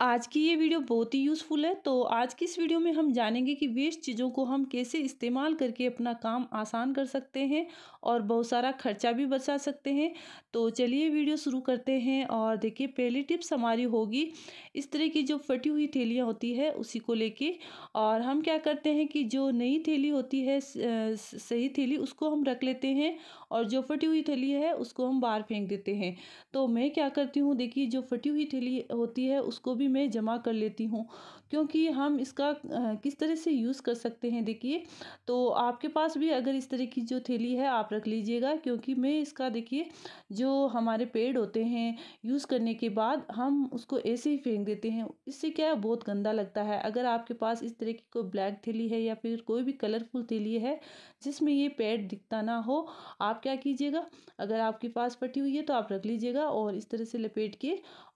आज की ये वीडियो बहुत ही यूज़फुल है तो आज की इस वीडियो में हम जानेंगे कि वेस्ट चीज़ों को हम कैसे इस्तेमाल करके अपना काम आसान कर सकते हैं और बहुत सारा खर्चा भी बचा सकते हैं तो चलिए वीडियो शुरू करते हैं और देखिए पहली टिप्स हमारी होगी इस तरह की जो फटी हुई थैलियाँ होती है उसी को लेके और हम क्या करते हैं कि जो नई थैली होती है सही थैली उसको हम रख लेते हैं और जो फटी हुई थैली है उसको हम बाहर फेंक देते हैं तो मैं क्या करती हूँ देखिए जो फटी हुई थैली होती है उसको भी भी मैं जमा कर लेती हूँ क्योंकि हम इसका किस तरह से यूज़ कर सकते हैं देखिए तो आपके पास भी अगर इस तरह की जो थैली है आप रख लीजिएगा क्योंकि मैं इसका देखिए जो हमारे पेड़ होते हैं यूज़ करने के बाद हम उसको ऐसे ही फेंक देते हैं इससे क्या है बहुत गंदा लगता है अगर आपके पास इस तरह की कोई ब्लैक थैली है या फिर कोई भी कलरफुल थैली है जिसमें ये पेड़ दिखता ना हो आप क्या कीजिएगा अगर आपके पास फटी हुई है तो आप रख लीजिएगा और इस तरह से लपेट के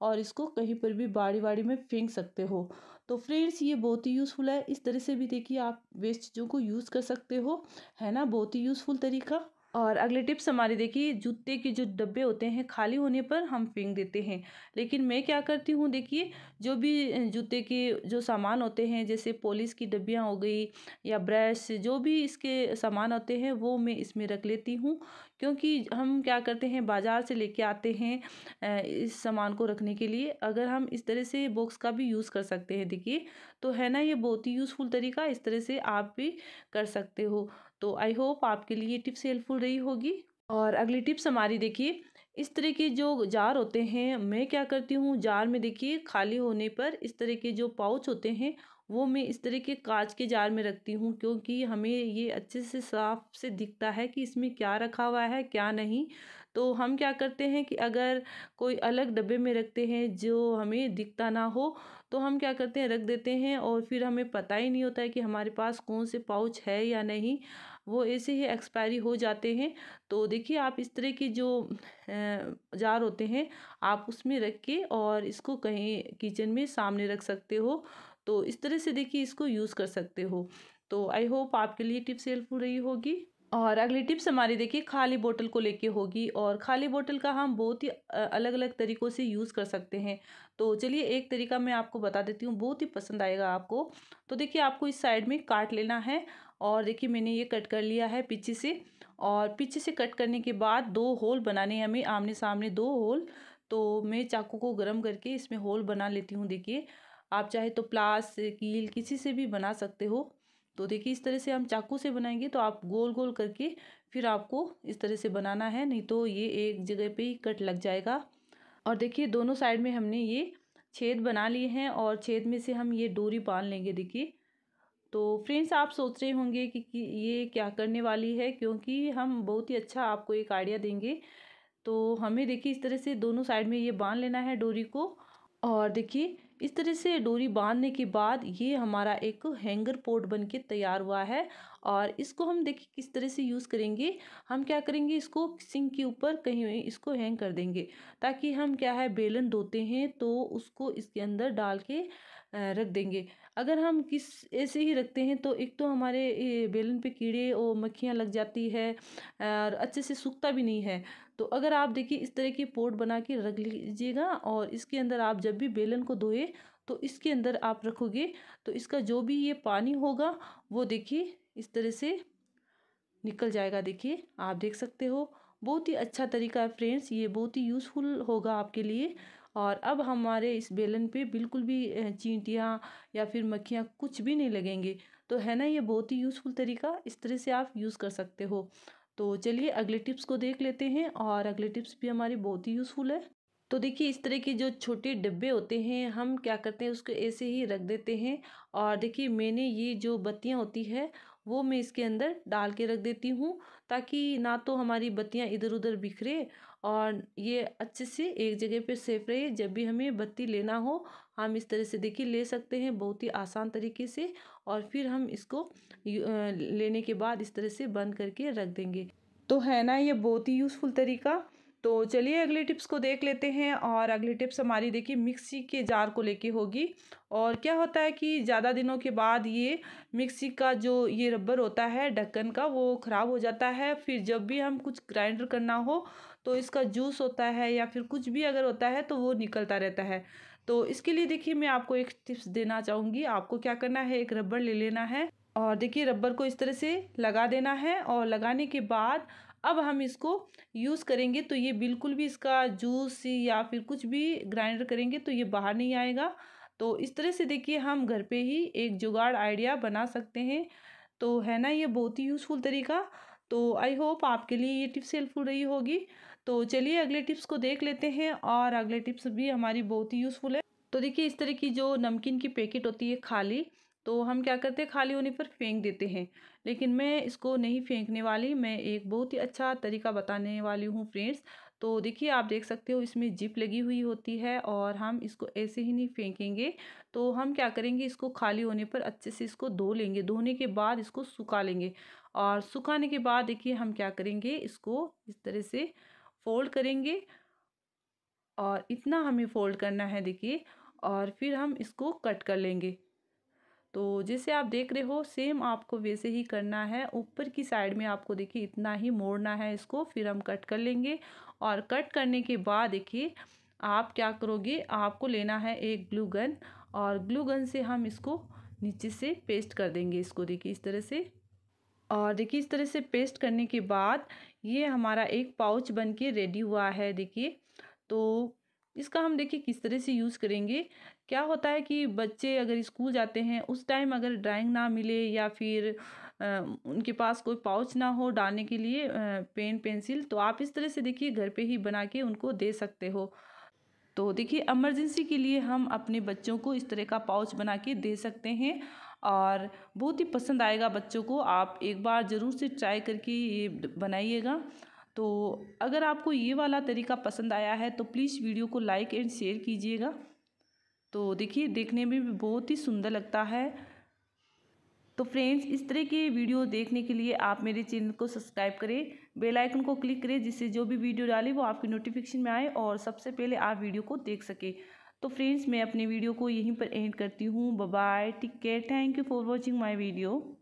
और इसको कहीं पर भी बाड़ी बाड़ी नाली में फेंक सकते हो तो फ्रेंड्स ये बहुत ही यूज़फुल है इस तरह से भी देखिए आप वेस्ट चीज़ों को यूज़ कर सकते हो है ना बहुत ही यूज़फुल तरीका और अगली टिप्स हमारी देखिए जूते के जो डब्बे होते हैं खाली होने पर हम फेंक देते हैं लेकिन मैं क्या करती हूँ देखिए जो भी जूते के जो सामान होते हैं जैसे पॉलिश की डब्बियाँ हो गई या ब्रश जो भी इसके सामान होते हैं वो मैं इसमें रख लेती हूँ क्योंकि हम क्या करते हैं बाज़ार से लेके आते हैं इस सामान को रखने के लिए अगर हम इस तरह से बॉक्स का भी यूज़ कर सकते हैं देखिए तो है ना ये बहुत ही यूज़फुल तरीका इस तरह से आप भी कर सकते हो तो आई होप आपके लिए टिप्स हेल्पफुल रही होगी और अगली टिप्स हमारी देखिए इस तरह के जो जार होते हैं मैं क्या करती हूँ जार में देखिए खाली होने पर इस तरह के जो पाउच होते हैं वो मैं इस तरह के कांच के जार में रखती हूँ क्योंकि हमें ये अच्छे से साफ से दिखता है कि इसमें क्या रखा हुआ है क्या नहीं तो हम क्या करते हैं कि अगर कोई अलग डब्बे में रखते हैं जो हमें दिखता ना हो तो हम क्या करते हैं रख देते हैं और फिर हमें पता ही नहीं होता है कि हमारे पास कौन से पाउच है या नहीं वो ऐसे ही एक्सपायरी हो जाते हैं तो देखिए आप इस तरह के जो जार होते हैं आप उसमें रख के और इसको कहीं किचन में सामने रख सकते हो तो इस तरह से देखिए इसको यूज़ कर सकते हो तो आई होप आपके लिए टिप्स हेल्पफुल रही होगी और अगली टिप्स हमारी देखिए खाली बोतल को लेके होगी और खाली बोतल का हम बहुत ही अलग अलग तरीक़ों से यूज़ कर सकते हैं तो चलिए एक तरीका मैं आपको बता देती हूँ बहुत ही पसंद आएगा आपको तो देखिए आपको इस साइड में काट लेना है और देखिए मैंने ये कट कर लिया है पीछे से और पीछे से कट करने के बाद दो होल बनाने हैं हमें आमने सामने दो होल तो मैं चाकू को गर्म करके इसमें होल बना लेती हूँ देखिए आप चाहे तो प्लास कील किसी से भी बना सकते हो तो देखिए इस तरह से हम चाकू से बनाएंगे तो आप गोल गोल करके फिर आपको इस तरह से बनाना है नहीं तो ये एक जगह पे ही कट लग जाएगा और देखिए दोनों साइड में हमने ये छेद बना लिए हैं और छेद में से हम ये डोरी बांध लेंगे देखिए तो फ्रेंड्स आप सोच रहे होंगे कि, कि ये क्या करने वाली है क्योंकि हम बहुत ही अच्छा आपको एक आइडिया देंगे तो हमें देखिए इस तरह से दोनों साइड में ये बांध लेना है डोरी को और देखिए इस तरह से डोरी बांधने के बाद ये हमारा एक हैंगर पोर्ट बन के तैयार हुआ है और इसको हम देखिए किस तरह से यूज़ करेंगे हम क्या करेंगे इसको सिंक के ऊपर कहीं इसको हैंग कर देंगे ताकि हम क्या है बेलन धोते हैं तो उसको इसके अंदर डाल के रख देंगे अगर हम किस ऐसे ही रखते हैं तो एक तो हमारे बेलन पे कीड़े और मक्खियाँ लग जाती है और अच्छे से सूखता भी नहीं है तो अगर आप देखिए इस तरह की पोट बना के रख लीजिएगा और इसके अंदर आप जब भी बेलन को धोए तो इसके अंदर आप रखोगे तो इसका जो भी ये पानी होगा वो देखिए इस तरह से निकल जाएगा देखिए आप देख सकते हो बहुत ही अच्छा तरीका है फ्रेंड्स ये बहुत ही यूज़फुल होगा आपके लिए और अब हमारे इस बेलन पे बिल्कुल भी चींटियाँ या फिर मक्खियाँ कुछ भी नहीं लगेंगे तो है ना ये बहुत ही यूज़फुल तरीका इस तरह से आप यूज़ कर सकते हो तो चलिए अगले टिप्स को देख लेते हैं और अगले टिप्स भी हमारे बहुत ही यूज़फुल है तो देखिए इस तरह के जो छोटे डब्बे होते हैं हम क्या करते हैं उसको ऐसे ही रख देते हैं और देखिए मैंने ये जो बत्तियाँ होती है वो मैं इसके अंदर डाल के रख देती हूँ ताकि ना तो हमारी बत्तियाँ इधर उधर बिखरे और ये अच्छे से एक जगह पे सेफ रहे जब भी हमें बत्ती लेना हो हम इस तरह से देखिए ले सकते हैं बहुत ही आसान तरीके से और फिर हम इसको लेने के बाद इस तरह से बंद करके रख देंगे तो है ना ये बहुत ही यूज़फुल तरीका तो चलिए अगली टिप्स को देख लेते हैं और अगली टिप्स हमारी देखिए मिक्सी के जार को लेके होगी और क्या होता है कि ज़्यादा दिनों के बाद ये मिक्सी का जो ये रबर होता है ढक्कन का वो ख़राब हो जाता है फिर जब भी हम कुछ ग्राइंडर करना हो तो इसका जूस होता है या फिर कुछ भी अगर होता है तो वो निकलता रहता है तो इसके लिए देखिए मैं आपको एक टिप्स देना चाहूँगी आपको क्या करना है एक रबर ले लेना है और देखिए रबर को इस तरह से लगा देना है और लगाने के बाद अब हम इसको यूज़ करेंगे तो ये बिल्कुल भी इसका जूस या फिर कुछ भी ग्राइंडर करेंगे तो ये बाहर नहीं आएगा तो इस तरह से देखिए हम घर पे ही एक जुगाड़ आइडिया बना सकते हैं तो है ना ये बहुत ही यूज़फुल तरीका तो आई होप आपके लिए ये टिप्स हेल्पफुल रही होगी तो चलिए अगले टिप्स को देख लेते हैं और अगले टिप्स भी हमारी बहुत ही यूज़फुल है तो देखिए इस तरह की जो नमकीन की पैकेट होती है खाली तो हम क्या करते हैं खाली होने पर फेंक देते हैं लेकिन मैं इसको नहीं फेंकने वाली मैं एक बहुत ही अच्छा तरीका बताने वाली हूँ फ्रेंड्स तो देखिए आप देख सकते हो इसमें जिप लगी हुई होती है और हम इसको ऐसे ही नहीं फेंकेंगे तो हम क्या करेंगे इसको खाली होने पर अच्छे से इसको धो लेंगे धोने के बाद इसको सुखा लेंगे और सुखाने के बाद देखिए हम क्या करेंगे इसको इस तरह से फोल्ड करेंगे और इतना हमें फोल्ड करना है देखिए और फिर हम इसको कट कर लेंगे तो जिसे आप देख रहे हो सेम आपको वैसे ही करना है ऊपर की साइड में आपको देखिए इतना ही मोड़ना है इसको फिर हम कट कर लेंगे और कट करने के बाद देखिए आप क्या करोगे आपको लेना है एक ग्लू गन और ग्लू गन से हम इसको नीचे से पेस्ट कर देंगे इसको देखिए इस तरह से और देखिए इस तरह से पेस्ट करने के बाद ये हमारा एक पाउच बन के रेडी हुआ है देखिए तो इसका हम देखिए किस तरह से यूज़ करेंगे क्या होता है कि बच्चे अगर स्कूल जाते हैं उस टाइम अगर ड्राइंग ना मिले या फिर आ, उनके पास कोई पाउच ना हो डालने के लिए आ, पेन पेंसिल तो आप इस तरह से देखिए घर पे ही बना के उनको दे सकते हो तो देखिए एमरजेंसी के लिए हम अपने बच्चों को इस तरह का पाउच बना के दे सकते हैं और बहुत ही पसंद आएगा बच्चों को आप एक बार ज़रूर से ट्राई करके ये बनाइएगा तो अगर आपको ये वाला तरीका पसंद आया है तो प्लीज़ वीडियो को लाइक एंड शेयर कीजिएगा तो देखिए देखने में भी बहुत ही सुंदर लगता है तो फ्रेंड्स इस तरह के वीडियो देखने के लिए आप मेरे चैनल को सब्सक्राइब करें बेल आइकन को क्लिक करें जिससे जो भी वीडियो डाले वो आपकी नोटिफिकेशन में आए और सबसे पहले आप वीडियो को देख सकें तो फ्रेंड्स मैं अपने वीडियो को यहीं पर एंड करती हूँ bye take care thank you for watching my video